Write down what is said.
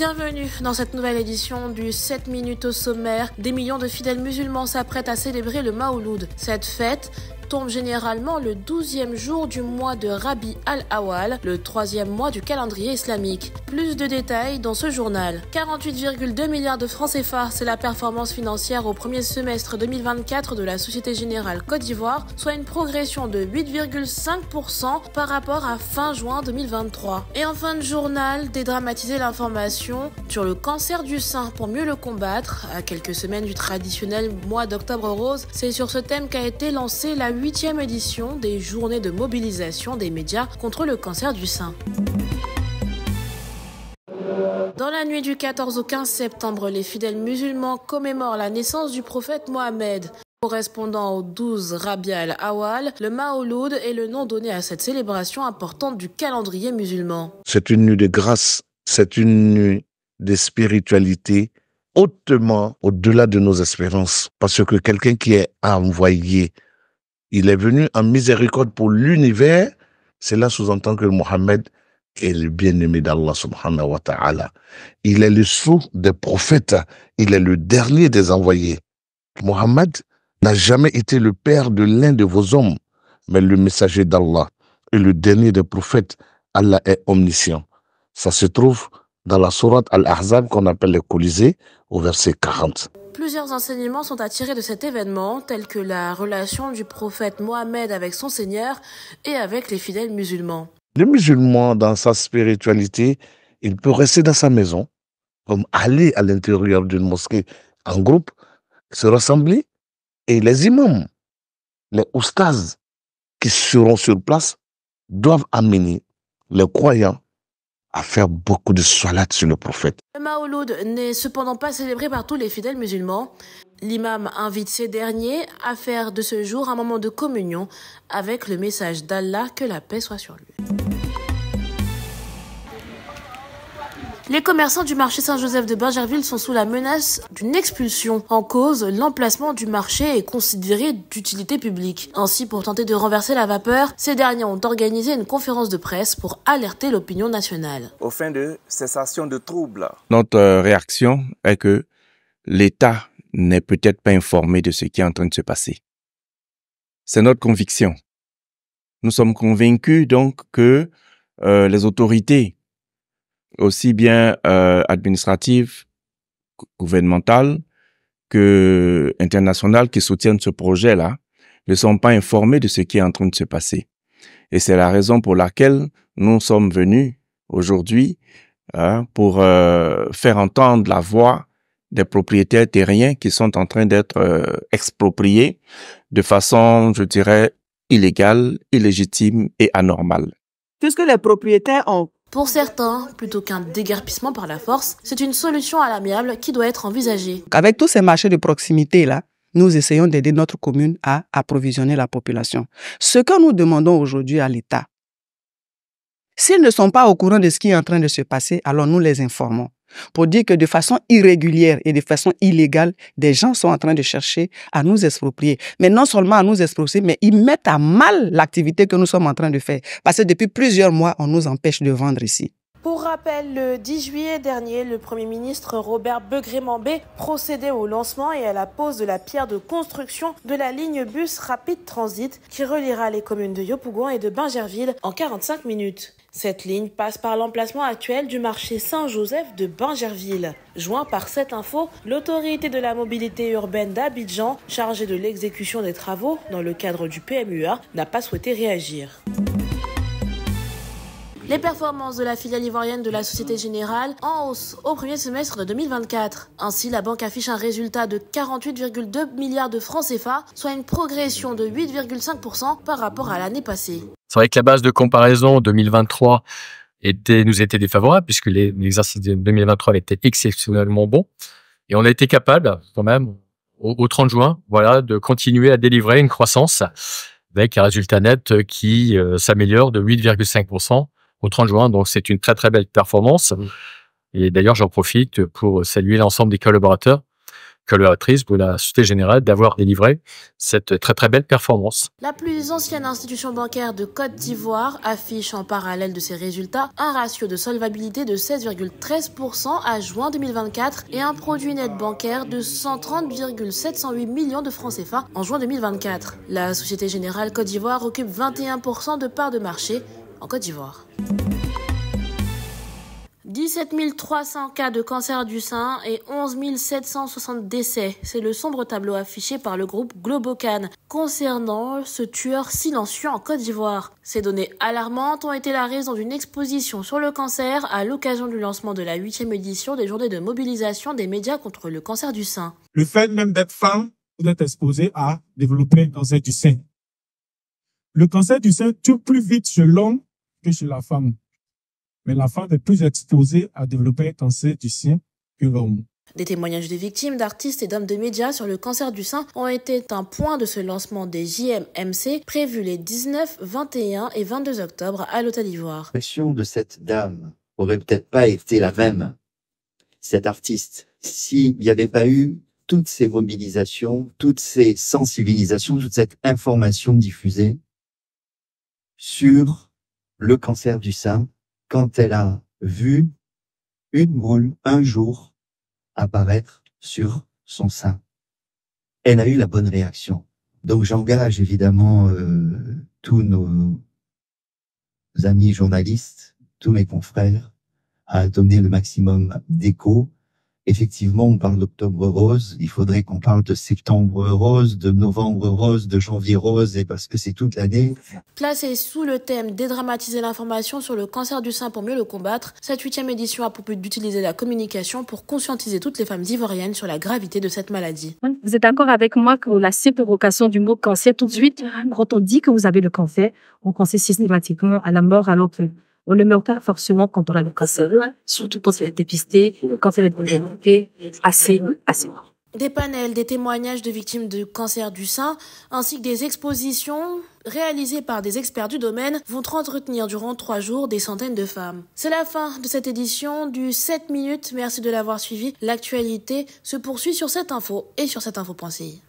Bienvenue dans cette nouvelle édition du 7 minutes au sommaire. Des millions de fidèles musulmans s'apprêtent à célébrer le Maouloud. Cette fête tombe généralement le 12e jour du mois de Rabi al-Awal, le troisième mois du calendrier islamique. Plus de détails dans ce journal. 48,2 milliards de francs CFA, c'est la performance financière au premier semestre 2024 de la Société Générale Côte d'Ivoire, soit une progression de 8,5% par rapport à fin juin 2023. Et en fin de journal, dédramatiser l'information sur le cancer du sein pour mieux le combattre. À quelques semaines du traditionnel mois d'octobre rose, c'est sur ce thème qu'a été lancée la huitième édition des journées de mobilisation des médias contre le cancer du sein. Dans la nuit du 14 au 15 septembre, les fidèles musulmans commémorent la naissance du prophète Mohamed. Correspondant au 12 Rabi al-Awal, le Maouloud est le nom donné à cette célébration importante du calendrier musulman. C'est une nuit de grâce, c'est une nuit de spiritualité hautement au-delà de nos espérances, parce que quelqu'un qui est envoyé il est venu en miséricorde pour l'univers. Cela sous-entend que Mohammed est le bien-aimé d'Allah subhanahu wa ta'ala. Il est le sou des prophètes. Il est le dernier des envoyés. Mohammed n'a jamais été le père de l'un de vos hommes, mais le messager d'Allah et le dernier des prophètes. Allah est omniscient. Ça se trouve dans la sourate Al-Ahzab qu'on appelle les Colisée au verset 40. Plusieurs enseignements sont attirés de cet événement, tels que la relation du prophète Mohamed avec son Seigneur et avec les fidèles musulmans. Le musulman, dans sa spiritualité, il peut rester dans sa maison, comme aller à l'intérieur d'une mosquée en groupe, se rassembler, et les imams, les oustazes qui seront sur place, doivent amener les croyants à faire beaucoup de salat sur le prophète. Le Maouloud n'est cependant pas célébré par tous les fidèles musulmans. L'imam invite ces derniers à faire de ce jour un moment de communion avec le message d'Allah que la paix soit sur lui. Les commerçants du marché Saint-Joseph de Bergerville sont sous la menace d'une expulsion. En cause, l'emplacement du marché est considéré d'utilité publique. Ainsi, pour tenter de renverser la vapeur, ces derniers ont organisé une conférence de presse pour alerter l'opinion nationale. Au fin de cessation de troubles. Notre euh, réaction est que l'État n'est peut-être pas informé de ce qui est en train de se passer. C'est notre conviction. Nous sommes convaincus donc que euh, les autorités aussi bien euh, administratives, gouvernementales que qui soutiennent ce projet-là ne sont pas informés de ce qui est en train de se passer. Et c'est la raison pour laquelle nous sommes venus aujourd'hui hein, pour euh, faire entendre la voix des propriétaires terriens qui sont en train d'être euh, expropriés de façon, je dirais, illégale, illégitime et anormale. que les propriétaires ont pour certains, plutôt qu'un dégarpissement par la force, c'est une solution à l'amiable qui doit être envisagée. Avec tous ces marchés de proximité-là, nous essayons d'aider notre commune à approvisionner la population. Ce que nous demandons aujourd'hui à l'État, S'ils ne sont pas au courant de ce qui est en train de se passer, alors nous les informons pour dire que de façon irrégulière et de façon illégale, des gens sont en train de chercher à nous exproprier. Mais non seulement à nous exproprier, mais ils mettent à mal l'activité que nous sommes en train de faire. Parce que depuis plusieurs mois, on nous empêche de vendre ici. Pour rappel, le 10 juillet dernier, le Premier ministre Robert Begrémambé procédait au lancement et à la pose de la pierre de construction de la ligne bus rapide transit qui reliera les communes de Yopougon et de Bingerville en 45 minutes. Cette ligne passe par l'emplacement actuel du marché Saint-Joseph de Bingerville. Joint par cette info, l'autorité de la mobilité urbaine d'Abidjan, chargée de l'exécution des travaux dans le cadre du PMUA, n'a pas souhaité réagir. Les performances de la filiale ivoirienne de la Société Générale en hausse au premier semestre de 2024. Ainsi, la banque affiche un résultat de 48,2 milliards de francs CFA, soit une progression de 8,5% par rapport à l'année passée. C'est vrai que la base de comparaison 2023 était, nous était défavorable puisque l'exercice 2023 avait été exceptionnellement bon. Et on a été capable, quand même, au, 30 juin, voilà, de continuer à délivrer une croissance avec un résultat net qui euh, s'améliore de 8,5% au 30 juin. Donc, c'est une très, très belle performance. Mm. Et d'ailleurs, j'en profite pour saluer l'ensemble des collaborateurs, collaboratrices de la Société Générale d'avoir délivré cette très, très belle performance. La plus ancienne institution bancaire de Côte d'Ivoire affiche en parallèle de ses résultats un ratio de solvabilité de 16,13% à juin 2024 et un produit net bancaire de 130,708 millions de francs CFA en juin 2024. La Société Générale Côte d'Ivoire occupe 21% de parts de marché en Côte d'Ivoire. 17 300 cas de cancer du sein et 11 760 décès. C'est le sombre tableau affiché par le groupe Globocan concernant ce tueur silencieux en Côte d'Ivoire. Ces données alarmantes ont été la raison d'une exposition sur le cancer à l'occasion du lancement de la 8 huitième édition des journées de mobilisation des médias contre le cancer du sein. Le fait même d'être femme, vous êtes exposé à développer un cancer du sein. Le cancer du sein tue plus vite chez l'homme que chez la femme. Mais la femme est plus exposée à développer un cancer du sein que l'homme. Des témoignages de victimes, d'artistes et d'hommes de médias sur le cancer du sein ont été un point de ce lancement des JMMC prévus les 19, 21 et 22 octobre à l'Hôtel d'Ivoire. L'expression de cette dame aurait peut-être pas été la même, cet artiste, s'il n'y avait pas eu toutes ces mobilisations, toutes ces sensibilisations, toute cette information diffusée sur le cancer du sein quand elle a vu une moule un jour apparaître sur son sein. Elle a eu la bonne réaction. Donc j'engage évidemment euh, tous nos amis journalistes, tous mes confrères à donner le maximum d'écho effectivement, on parle d'octobre rose, il faudrait qu'on parle de septembre rose, de novembre rose, de janvier rose, et parce que c'est toute l'année. Placé sous le thème Dédramatiser l'information sur le cancer du sein pour mieux le combattre, cette huitième édition a pour but d'utiliser la communication pour conscientiser toutes les femmes ivoiriennes sur la gravité de cette maladie. Vous êtes d'accord avec moi que la simple du mot cancer, tout de suite, quand on dit que vous avez le cancer, on pense systématiquement à la mort à que on le met pas forcément quand on a le cancer, surtout quand c'est dépisté, quand c'est développé assez, assez. Des panels, des témoignages de victimes de cancer du sein, ainsi que des expositions réalisées par des experts du domaine vont entretenir durant trois jours des centaines de femmes. C'est la fin de cette édition du 7 minutes. Merci de l'avoir suivi. L'actualité se poursuit sur cette info et sur cette info.ci.